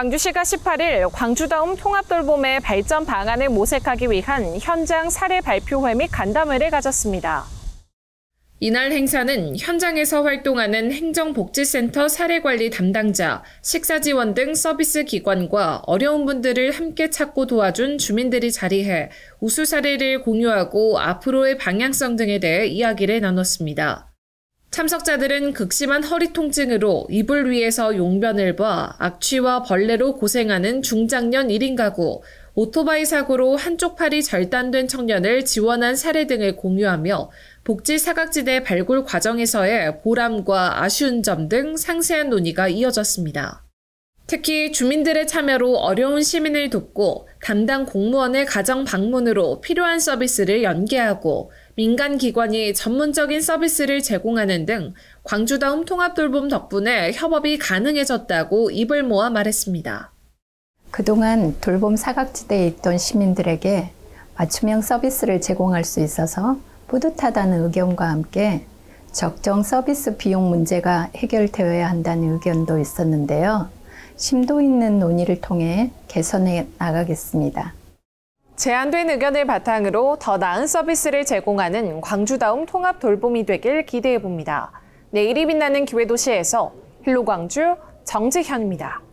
광주시가 18일 광주다움 통합돌봄의 발전 방안을 모색하기 위한 현장 사례 발표회 및 간담회를 가졌습니다. 이날 행사는 현장에서 활동하는 행정복지센터 사례관리 담당자, 식사지원 등 서비스 기관과 어려운 분들을 함께 찾고 도와준 주민들이 자리해 우수 사례를 공유하고 앞으로의 방향성 등에 대해 이야기를 나눴습니다. 참석자들은 극심한 허리 통증으로 이불 위에서 용변을 봐 악취와 벌레로 고생하는 중장년 1인 가구, 오토바이 사고로 한쪽 팔이 절단된 청년을 지원한 사례 등을 공유하며 복지 사각지대 발굴 과정에서의 보람과 아쉬운 점 등 상세한 논의가 이어졌습니다. 특히 주민들의 참여로 어려운 시민을 돕고 담당 공무원의 가정 방문으로 필요한 서비스를 연계하고 민간 기관이 전문적인 서비스를 제공하는 등 광주다움 통합 돌봄 덕분에 협업이 가능해졌다고 입을 모아 말했습니다. 그동안 돌봄 사각지대에 있던 시민들에게 맞춤형 서비스를 제공할 수 있어서 뿌듯하다는 의견과 함께 적정 서비스 비용 문제가 해결되어야 한다는 의견도 있었는데요. 심도 있는 논의를 통해 개선해 나가겠습니다. 제한된 의견을 바탕으로 더 나은 서비스를 제공하는 광주다움 통합 돌봄이 되길 기대해 봅니다. 내일이 빛나는 기회도시에서 힐로광주 정지현입니다.